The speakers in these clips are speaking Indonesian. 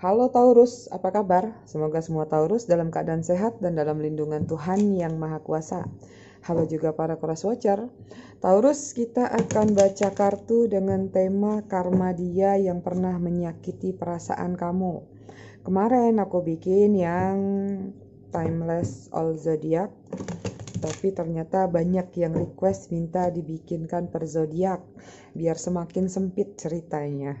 Halo Taurus, apa kabar? Semoga semua Taurus dalam keadaan sehat dan dalam lindungan Tuhan yang Maha Kuasa. Halo juga para cross Watcher. Taurus, kita akan baca kartu dengan tema karma dia yang pernah menyakiti perasaan kamu. Kemarin aku bikin yang timeless all zodiac, tapi ternyata banyak yang request minta dibikinkan per zodiak biar semakin sempit ceritanya.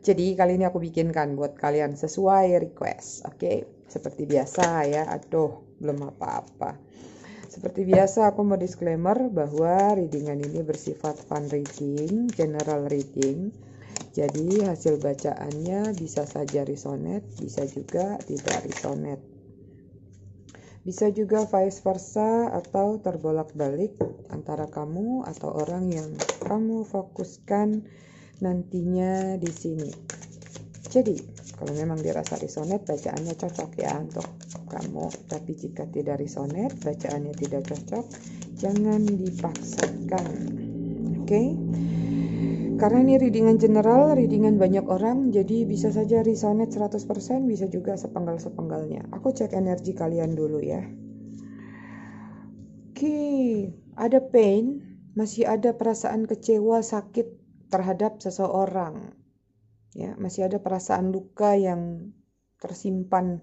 Jadi kali ini aku bikinkan buat kalian sesuai request, oke? Okay? Seperti biasa ya, aduh belum apa-apa. Seperti biasa aku mau disclaimer bahwa readingan ini bersifat fun reading, general reading. Jadi hasil bacaannya bisa saja resonate, bisa juga tidak resonate. Bisa juga vice versa atau terbolak-balik antara kamu atau orang yang kamu fokuskan nantinya di sini. Jadi, kalau memang dirasa risonet, bacaannya cocok ya untuk kamu. Tapi jika tidak risonet, bacaannya tidak cocok, jangan dipaksakan. Oke? Okay? Karena ini readingan general, readingan banyak orang, jadi bisa saja risonet 100%, bisa juga sepenggal-sepenggalnya. Aku cek energi kalian dulu ya. Oke, okay. ada pain, masih ada perasaan kecewa, sakit, terhadap seseorang ya masih ada perasaan luka yang tersimpan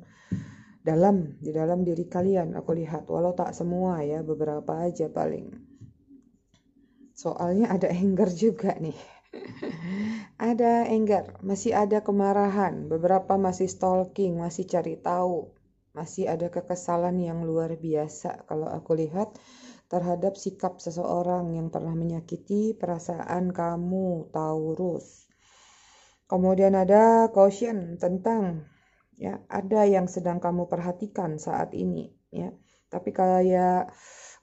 dalam di dalam diri kalian aku lihat walau tak semua ya beberapa aja paling soalnya ada anger juga nih ada anger masih ada kemarahan beberapa masih stalking masih cari tahu masih ada kekesalan yang luar biasa kalau aku lihat terhadap sikap seseorang yang pernah menyakiti perasaan kamu, Taurus. Kemudian ada caution tentang ya, ada yang sedang kamu perhatikan saat ini ya. Tapi kayak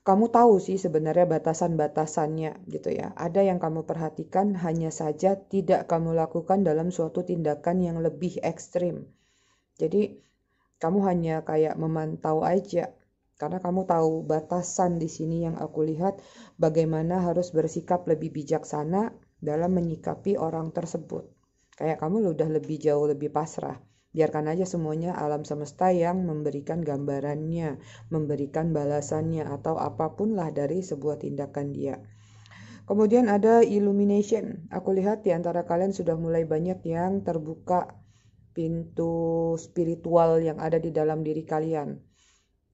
kamu tahu sih sebenarnya batasan-batasannya gitu ya. Ada yang kamu perhatikan hanya saja tidak kamu lakukan dalam suatu tindakan yang lebih ekstrim. Jadi kamu hanya kayak memantau aja karena kamu tahu batasan di sini yang aku lihat bagaimana harus bersikap lebih bijaksana dalam menyikapi orang tersebut. Kayak kamu udah lebih jauh lebih pasrah. Biarkan aja semuanya alam semesta yang memberikan gambarannya, memberikan balasannya atau apapun lah dari sebuah tindakan dia. Kemudian ada illumination. Aku lihat di antara kalian sudah mulai banyak yang terbuka pintu spiritual yang ada di dalam diri kalian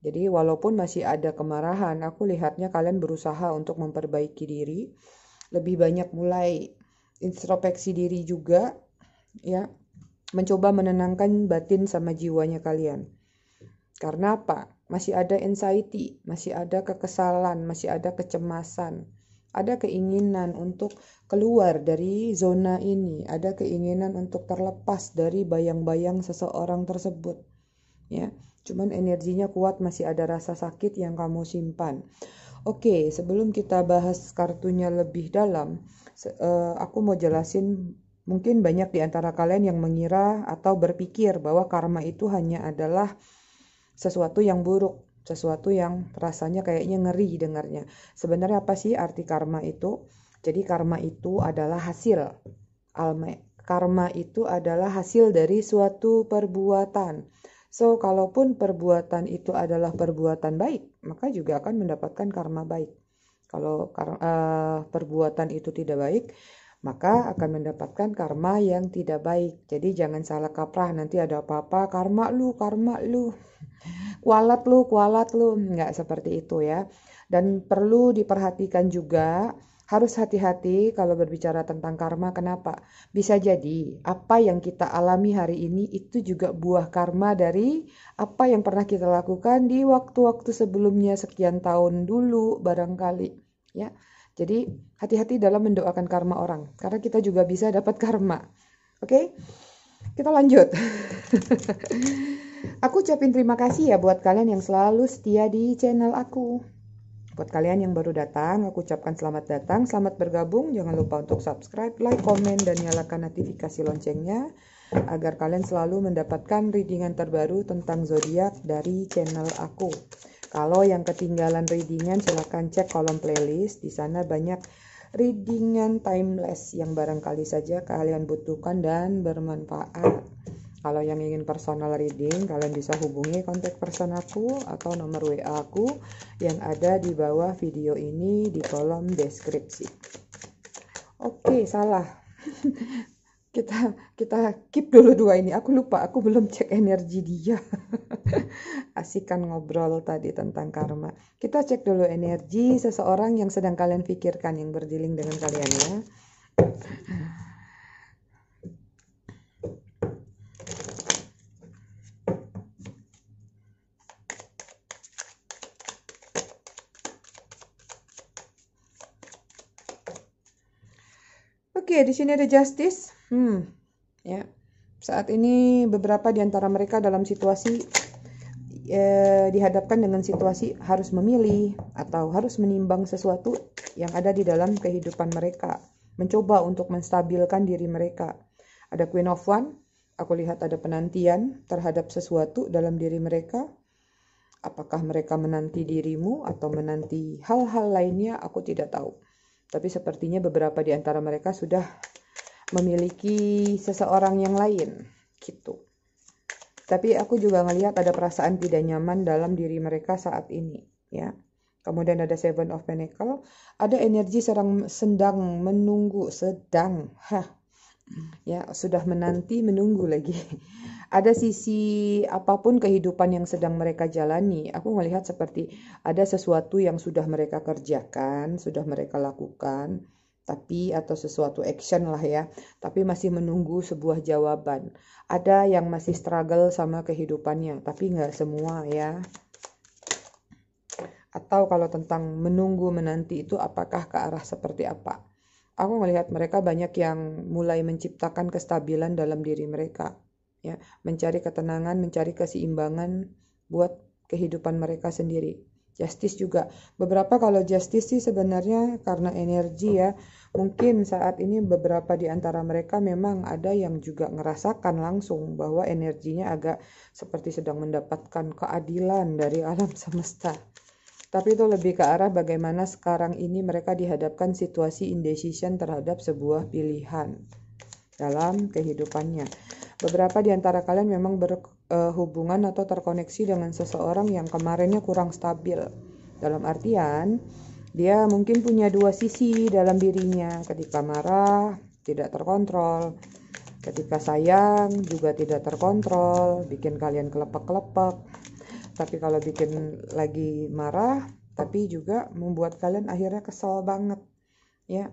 jadi walaupun masih ada kemarahan, aku lihatnya kalian berusaha untuk memperbaiki diri, lebih banyak mulai introspeksi diri juga, ya, mencoba menenangkan batin sama jiwanya kalian. Karena apa? Masih ada anxiety, masih ada kekesalan, masih ada kecemasan, ada keinginan untuk keluar dari zona ini, ada keinginan untuk terlepas dari bayang-bayang seseorang tersebut. Ya, Cuman energinya kuat masih ada rasa sakit yang kamu simpan. Oke, sebelum kita bahas kartunya lebih dalam, uh, aku mau jelasin mungkin banyak di antara kalian yang mengira atau berpikir bahwa karma itu hanya adalah sesuatu yang buruk, sesuatu yang rasanya kayaknya ngeri dengarnya. Sebenarnya apa sih arti karma itu? Jadi karma itu adalah hasil. Alme, karma itu adalah hasil dari suatu perbuatan So, kalaupun perbuatan itu adalah perbuatan baik, maka juga akan mendapatkan karma baik. Kalau uh, perbuatan itu tidak baik, maka akan mendapatkan karma yang tidak baik. Jadi jangan salah kaprah nanti ada apa-apa karma lu, karma lu. Kualat lu, kualat lu, nggak seperti itu ya. Dan perlu diperhatikan juga harus hati-hati kalau berbicara tentang karma. Kenapa? Bisa jadi apa yang kita alami hari ini itu juga buah karma dari apa yang pernah kita lakukan di waktu-waktu sebelumnya sekian tahun dulu barangkali, ya. Jadi hati-hati dalam mendoakan karma orang karena kita juga bisa dapat karma. Oke? Kita lanjut. aku ucapin terima kasih ya buat kalian yang selalu setia di channel aku. Buat kalian yang baru datang, aku ucapkan selamat datang, selamat bergabung. Jangan lupa untuk subscribe, like, komen, dan nyalakan notifikasi loncengnya agar kalian selalu mendapatkan readingan terbaru tentang zodiak dari channel aku. Kalau yang ketinggalan readingan, silahkan cek kolom playlist. Di sana banyak readingan timeless yang barangkali saja kalian butuhkan dan bermanfaat. Kalau yang ingin personal reading, kalian bisa hubungi kontak person aku atau nomor WA aku yang ada di bawah video ini di kolom deskripsi. Oke, salah. kita kita keep dulu dua ini. Aku lupa, aku belum cek energi dia. Asikan ngobrol tadi tentang karma. Kita cek dulu energi seseorang yang sedang kalian pikirkan yang berdiling dengan kalian ya. Oke, di sini ada justice. Hmm, ya. Saat ini beberapa di antara mereka dalam situasi eh, dihadapkan dengan situasi harus memilih atau harus menimbang sesuatu yang ada di dalam kehidupan mereka. Mencoba untuk menstabilkan diri mereka. Ada Queen of One. Aku lihat ada penantian terhadap sesuatu dalam diri mereka. Apakah mereka menanti dirimu atau menanti hal-hal lainnya? Aku tidak tahu. Tapi sepertinya beberapa di antara mereka sudah memiliki seseorang yang lain, gitu. Tapi aku juga ngelihat ada perasaan tidak nyaman dalam diri mereka saat ini, ya. Kemudian ada Seven of Pentacles, ada energi sedang sedang menunggu, sedang, ha ya sudah menanti menunggu lagi ada sisi apapun kehidupan yang sedang mereka jalani, aku melihat seperti ada sesuatu yang sudah mereka kerjakan, sudah mereka lakukan, tapi atau sesuatu action lah ya, tapi masih menunggu sebuah jawaban. Ada yang masih struggle sama kehidupannya, tapi nggak semua ya. Atau kalau tentang menunggu menanti itu apakah ke arah seperti apa? Aku melihat mereka banyak yang mulai menciptakan kestabilan dalam diri mereka ya mencari ketenangan mencari keseimbangan buat kehidupan mereka sendiri justice juga beberapa kalau justice sih sebenarnya karena energi ya mungkin saat ini beberapa di antara mereka memang ada yang juga ngerasakan langsung bahwa energinya agak seperti sedang mendapatkan keadilan dari alam semesta tapi itu lebih ke arah bagaimana sekarang ini mereka dihadapkan situasi indecision terhadap sebuah pilihan dalam kehidupannya. Beberapa di antara kalian memang berhubungan atau terkoneksi dengan seseorang yang kemarinnya kurang stabil. Dalam artian, dia mungkin punya dua sisi dalam dirinya. Ketika marah, tidak terkontrol. Ketika sayang, juga tidak terkontrol, bikin kalian kelepek-kelepek. Tapi kalau bikin lagi marah, tapi juga membuat kalian akhirnya kesel banget. Ya.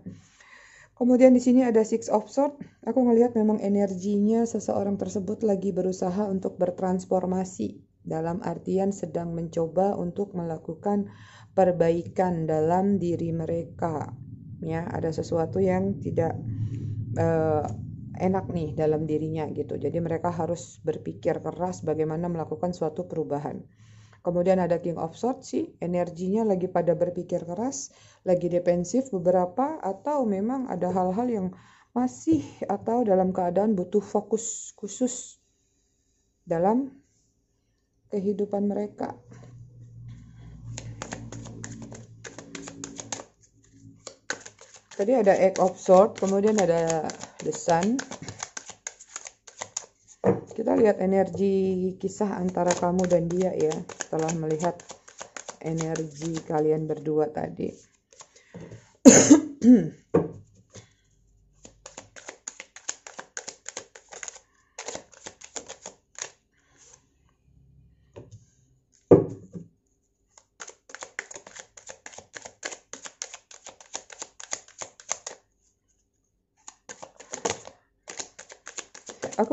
Kemudian di sini ada Six of Swords. Aku ngelihat memang energinya seseorang tersebut lagi berusaha untuk bertransformasi. Dalam artian sedang mencoba untuk melakukan perbaikan dalam diri mereka. Ya, ada sesuatu yang tidak uh, enak nih dalam dirinya gitu. Jadi mereka harus berpikir keras bagaimana melakukan suatu perubahan. Kemudian ada King of Swords sih, energinya lagi pada berpikir keras, lagi defensif beberapa atau memang ada hal-hal yang masih atau dalam keadaan butuh fokus khusus dalam kehidupan mereka. Tadi ada Egg of Swords, kemudian ada The Sun, kita lihat energi kisah antara kamu dan dia ya setelah melihat energi kalian berdua tadi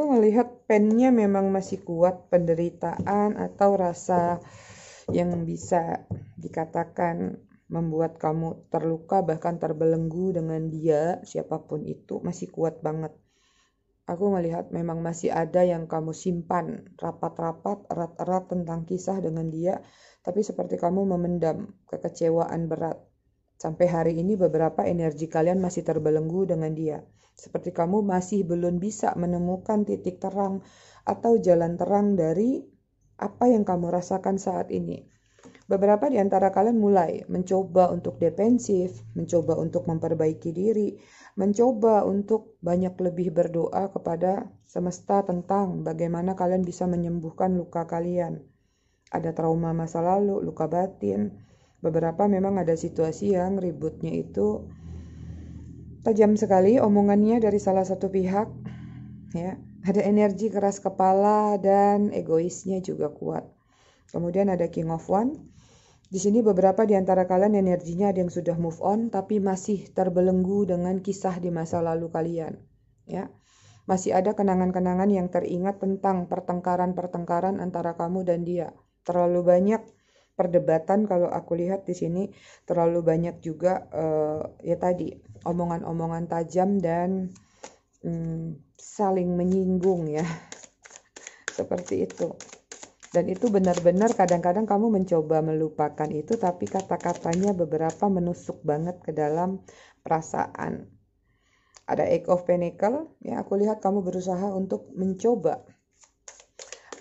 aku melihat pennya memang masih kuat penderitaan atau rasa yang bisa dikatakan membuat kamu terluka bahkan terbelenggu dengan dia siapapun itu masih kuat banget. Aku melihat memang masih ada yang kamu simpan rapat-rapat erat-erat tentang kisah dengan dia tapi seperti kamu memendam kekecewaan berat Sampai hari ini beberapa energi kalian masih terbelenggu dengan dia. Seperti kamu masih belum bisa menemukan titik terang atau jalan terang dari apa yang kamu rasakan saat ini. Beberapa di antara kalian mulai mencoba untuk defensif, mencoba untuk memperbaiki diri, mencoba untuk banyak lebih berdoa kepada semesta tentang bagaimana kalian bisa menyembuhkan luka kalian. Ada trauma masa lalu, luka batin, beberapa memang ada situasi yang ributnya itu tajam sekali omongannya dari salah satu pihak ya ada energi keras kepala dan egoisnya juga kuat kemudian ada king of one di sini beberapa di antara kalian energinya ada yang sudah move on tapi masih terbelenggu dengan kisah di masa lalu kalian. Ya. Masih ada kenangan-kenangan yang teringat tentang pertengkaran-pertengkaran antara kamu dan dia. Terlalu banyak perdebatan kalau aku lihat di sini terlalu banyak juga uh, ya tadi omongan-omongan tajam dan um, saling menyinggung ya seperti itu dan itu benar-benar kadang-kadang kamu mencoba melupakan itu tapi kata-katanya beberapa menusuk banget ke dalam perasaan ada egg of pentacle ya aku lihat kamu berusaha untuk mencoba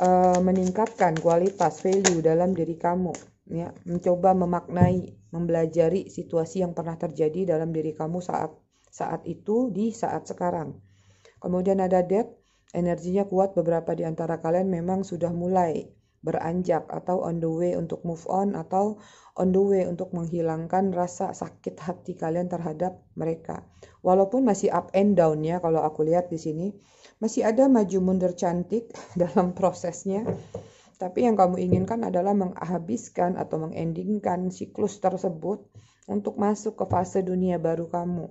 Eh, meningkatkan kualitas value dalam diri kamu ya mencoba memaknai mempelajari situasi yang pernah terjadi dalam diri kamu saat saat itu di saat sekarang kemudian ada debt energinya kuat beberapa di antara kalian memang sudah mulai beranjak atau on the way untuk move on atau on the way untuk menghilangkan rasa sakit hati kalian terhadap mereka walaupun masih up and down ya kalau aku lihat di sini masih ada maju mundur cantik dalam prosesnya, tapi yang kamu inginkan adalah menghabiskan atau mengendingkan siklus tersebut untuk masuk ke fase dunia baru kamu,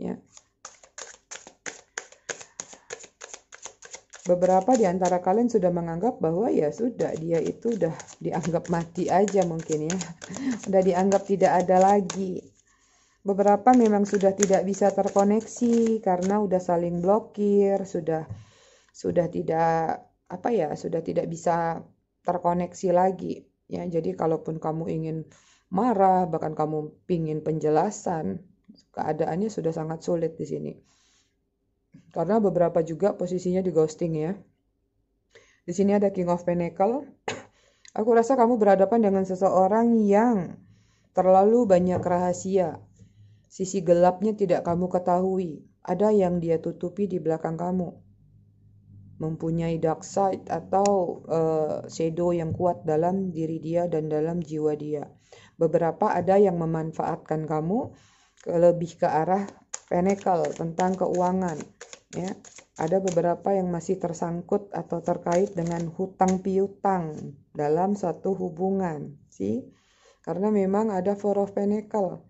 ya. Beberapa di antara kalian sudah menganggap bahwa ya sudah dia itu udah dianggap mati aja mungkin ya. Udah dianggap tidak ada lagi Beberapa memang sudah tidak bisa terkoneksi karena udah saling blokir, sudah sudah tidak apa ya, sudah tidak bisa terkoneksi lagi. Ya, jadi kalaupun kamu ingin marah, bahkan kamu pingin penjelasan, keadaannya sudah sangat sulit di sini. Karena beberapa juga posisinya di ghosting ya. Di sini ada King of Pentacle. Aku rasa kamu berhadapan dengan seseorang yang terlalu banyak rahasia Sisi gelapnya tidak kamu ketahui, ada yang dia tutupi di belakang kamu. Mempunyai dark side atau uh, shadow yang kuat dalam diri dia dan dalam jiwa dia. Beberapa ada yang memanfaatkan kamu ke lebih ke arah pinnacle tentang keuangan. Ya, ada beberapa yang masih tersangkut atau terkait dengan hutang piutang dalam satu hubungan, sih. Karena memang ada four of pinnacle,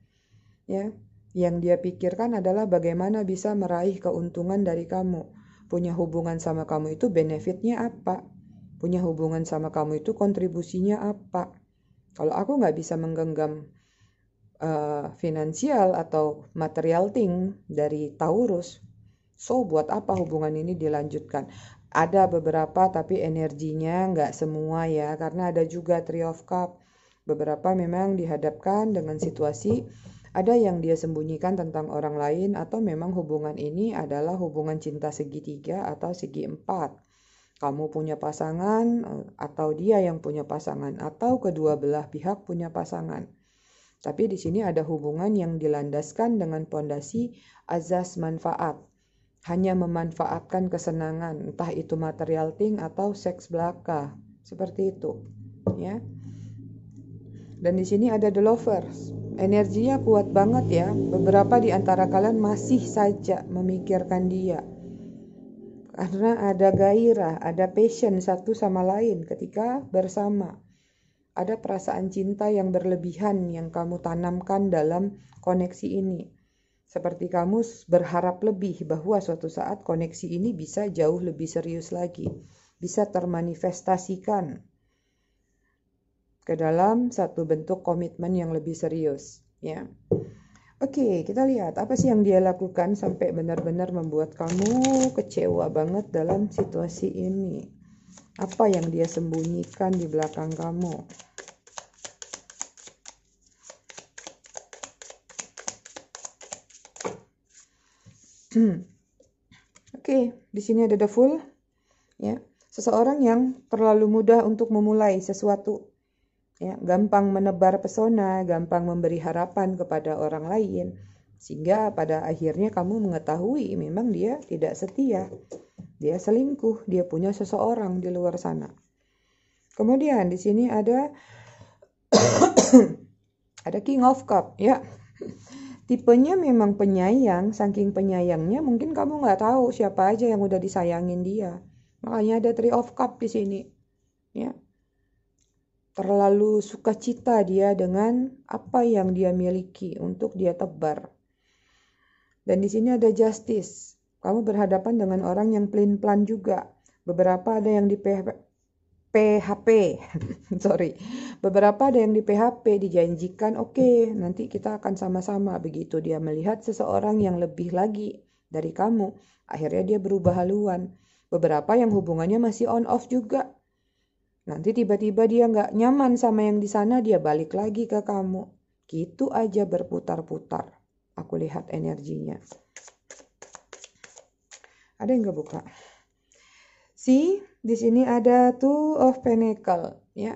Ya, yang dia pikirkan adalah bagaimana bisa meraih keuntungan dari kamu. Punya hubungan sama kamu itu benefitnya apa? Punya hubungan sama kamu itu kontribusinya apa? Kalau aku nggak bisa menggenggam uh, finansial atau material thing dari Taurus, so buat apa hubungan ini dilanjutkan? Ada beberapa tapi energinya nggak semua ya, karena ada juga Three of Cup. Beberapa memang dihadapkan dengan situasi ada yang dia sembunyikan tentang orang lain atau memang hubungan ini adalah hubungan cinta segitiga atau segi empat. Kamu punya pasangan eh, atau dia yang punya pasangan atau kedua belah pihak punya pasangan. Tapi di sini ada hubungan yang dilandaskan dengan pondasi azas manfaat. Hanya memanfaatkan kesenangan, entah itu material thing atau seks belaka. Seperti itu, ya. Dan di sini ada The Lovers. Energinya kuat banget ya. Beberapa di antara kalian masih saja memikirkan dia. Karena ada gairah, ada passion satu sama lain ketika bersama. Ada perasaan cinta yang berlebihan yang kamu tanamkan dalam koneksi ini. Seperti kamu berharap lebih bahwa suatu saat koneksi ini bisa jauh lebih serius lagi, bisa termanifestasikan ke dalam satu bentuk komitmen yang lebih serius ya Oke, okay, kita lihat apa sih yang dia lakukan sampai benar-benar membuat kamu kecewa banget dalam situasi ini. Apa yang dia sembunyikan di belakang kamu? Hmm. Oke, okay, di sini ada the full, ya. Seseorang yang terlalu mudah untuk memulai sesuatu ya, gampang menebar pesona, gampang memberi harapan kepada orang lain, sehingga pada akhirnya kamu mengetahui memang dia tidak setia, dia selingkuh, dia punya seseorang di luar sana. Kemudian di sini ada ada King of Cup, ya. Tipenya memang penyayang, saking penyayangnya mungkin kamu nggak tahu siapa aja yang udah disayangin dia. Makanya ada Three of Cup di sini, ya terlalu sukacita dia dengan apa yang dia miliki untuk dia tebar. Dan di sini ada justice. Kamu berhadapan dengan orang yang plain plan juga. Beberapa ada yang di PHP, PHP. sorry. Beberapa ada yang di PHP dijanjikan, oke, okay, nanti kita akan sama-sama begitu dia melihat seseorang yang lebih lagi dari kamu. Akhirnya dia berubah haluan. Beberapa yang hubungannya masih on off juga Nanti tiba-tiba dia nggak nyaman sama yang di sana, dia balik lagi ke kamu. Gitu aja berputar-putar. Aku lihat energinya. Ada yang nggak buka? Si, di sini ada Two of Pentacle. Ya,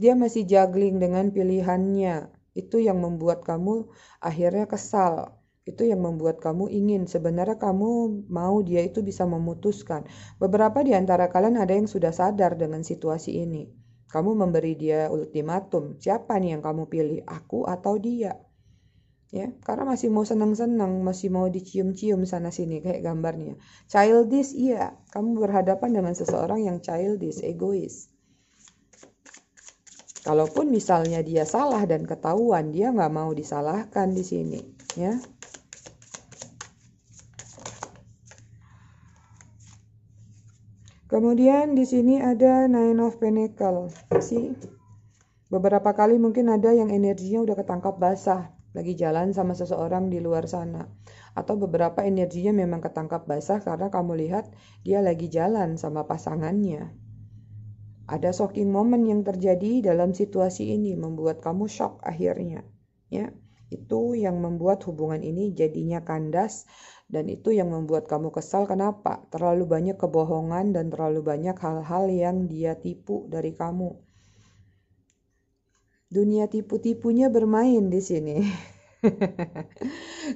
dia masih juggling dengan pilihannya. Itu yang membuat kamu akhirnya kesal itu yang membuat kamu ingin. Sebenarnya kamu mau dia itu bisa memutuskan. Beberapa di antara kalian ada yang sudah sadar dengan situasi ini. Kamu memberi dia ultimatum, siapa nih yang kamu pilih, aku atau dia? Ya, karena masih mau senang-senang, masih mau dicium-cium sana sini kayak gambarnya. Childish iya, kamu berhadapan dengan seseorang yang childish, egois. Kalaupun misalnya dia salah dan ketahuan, dia nggak mau disalahkan di sini, ya. Kemudian di sini ada nine of pentacle. Si beberapa kali mungkin ada yang energinya udah ketangkap basah lagi jalan sama seseorang di luar sana atau beberapa energinya memang ketangkap basah karena kamu lihat dia lagi jalan sama pasangannya. Ada shocking moment yang terjadi dalam situasi ini membuat kamu shock akhirnya, ya. Itu yang membuat hubungan ini jadinya kandas dan itu yang membuat kamu kesal kenapa? Terlalu banyak kebohongan dan terlalu banyak hal-hal yang dia tipu dari kamu. Dunia tipu-tipunya bermain di sini.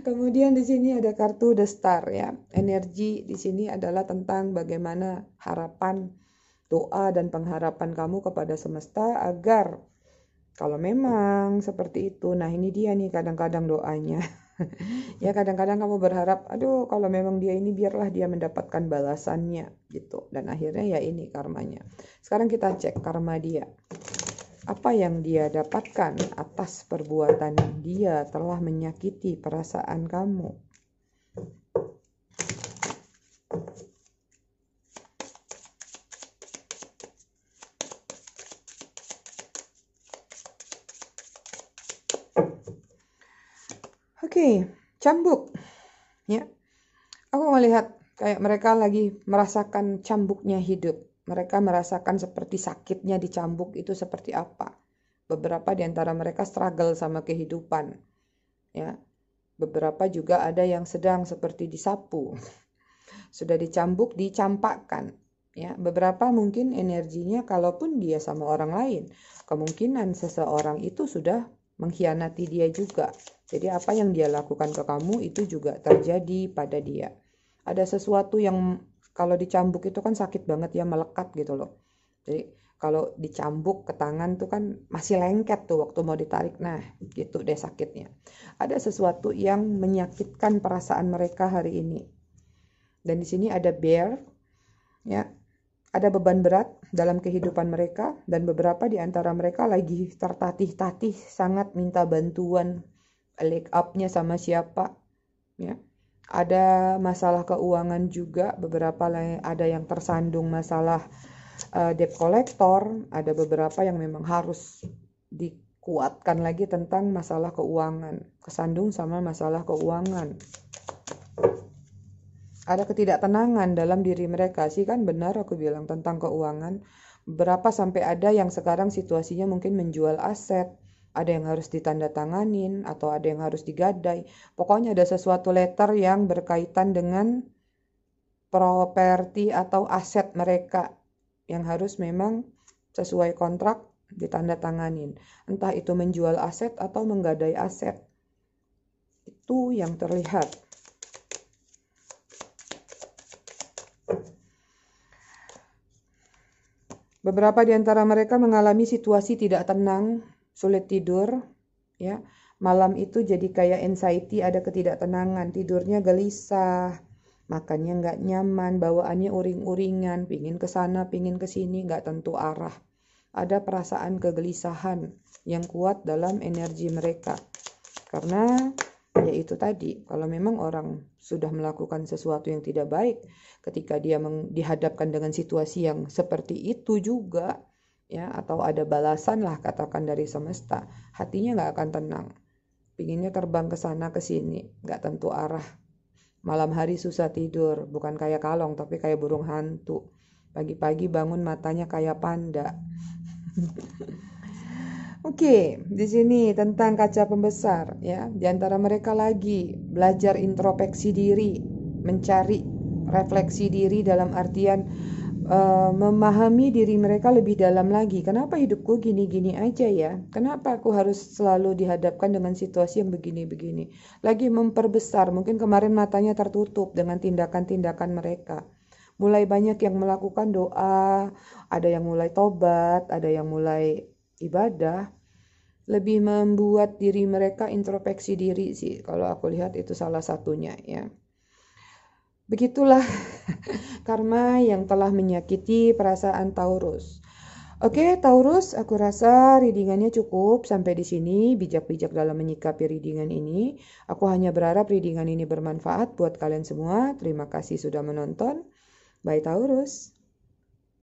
Kemudian di sini ada kartu The Star ya. Energi di sini adalah tentang bagaimana harapan, doa dan pengharapan kamu kepada semesta agar kalau memang seperti itu, nah ini dia nih kadang-kadang doanya. ya kadang-kadang kamu berharap aduh kalau memang dia ini biarlah dia mendapatkan balasannya gitu dan akhirnya ya ini karmanya sekarang kita cek karma dia apa yang dia dapatkan atas perbuatan dia telah menyakiti perasaan kamu okay, cambuk. Ya. Aku melihat kayak mereka lagi merasakan cambuknya hidup. Mereka merasakan seperti sakitnya dicambuk itu seperti apa. Beberapa di antara mereka struggle sama kehidupan. Ya. Beberapa juga ada yang sedang seperti disapu. Sudah dicambuk, dicampakkan. Ya, beberapa mungkin energinya kalaupun dia sama orang lain, kemungkinan seseorang itu sudah mengkhianati dia juga. Jadi apa yang dia lakukan ke kamu itu juga terjadi pada dia. Ada sesuatu yang kalau dicambuk itu kan sakit banget ya melekat gitu loh. Jadi kalau dicambuk ke tangan tuh kan masih lengket tuh waktu mau ditarik. Nah, gitu deh sakitnya. Ada sesuatu yang menyakitkan perasaan mereka hari ini. Dan di sini ada bear ya ada beban berat dalam kehidupan mereka dan beberapa di antara mereka lagi tertatih-tatih sangat minta bantuan leg up-nya sama siapa ya. Ada masalah keuangan juga, beberapa ada yang tersandung masalah uh, debt collector, ada beberapa yang memang harus dikuatkan lagi tentang masalah keuangan, kesandung sama masalah keuangan. Ada ketidaktenangan dalam diri mereka sih kan benar aku bilang tentang keuangan. Berapa sampai ada yang sekarang situasinya mungkin menjual aset, ada yang harus ditandatanganin atau ada yang harus digadai. Pokoknya ada sesuatu letter yang berkaitan dengan properti atau aset mereka yang harus memang sesuai kontrak ditandatanganin. Entah itu menjual aset atau menggadai aset. Itu yang terlihat. Beberapa di antara mereka mengalami situasi tidak tenang, sulit tidur, ya. Malam itu jadi kayak anxiety, ada ketidaktenangan, tidurnya gelisah, makannya nggak nyaman, bawaannya uring-uringan, pingin ke sana, pingin ke sini, nggak tentu arah. Ada perasaan kegelisahan yang kuat dalam energi mereka. Karena ya itu tadi kalau memang orang sudah melakukan sesuatu yang tidak baik ketika dia dihadapkan dengan situasi yang seperti itu juga ya atau ada balasan lah katakan dari semesta hatinya nggak akan tenang pinginnya terbang ke sana ke sini nggak tentu arah malam hari susah tidur bukan kayak kalong tapi kayak burung hantu pagi-pagi bangun matanya kayak panda Oke, di sini tentang kaca pembesar ya. Di antara mereka lagi belajar introspeksi diri, mencari refleksi diri dalam artian uh, memahami diri mereka lebih dalam lagi. Kenapa hidupku gini-gini aja ya? Kenapa aku harus selalu dihadapkan dengan situasi yang begini-begini? Lagi memperbesar, mungkin kemarin matanya tertutup dengan tindakan-tindakan mereka mulai banyak yang melakukan doa, ada yang mulai tobat, ada yang mulai ibadah lebih membuat diri mereka introspeksi diri sih kalau aku lihat itu salah satunya ya begitulah karma yang telah menyakiti perasaan Taurus Oke, Taurus, aku rasa readingannya cukup sampai di sini. Bijak-bijak dalam menyikapi readingan ini. Aku hanya berharap readingan ini bermanfaat buat kalian semua. Terima kasih sudah menonton. Bye, Taurus.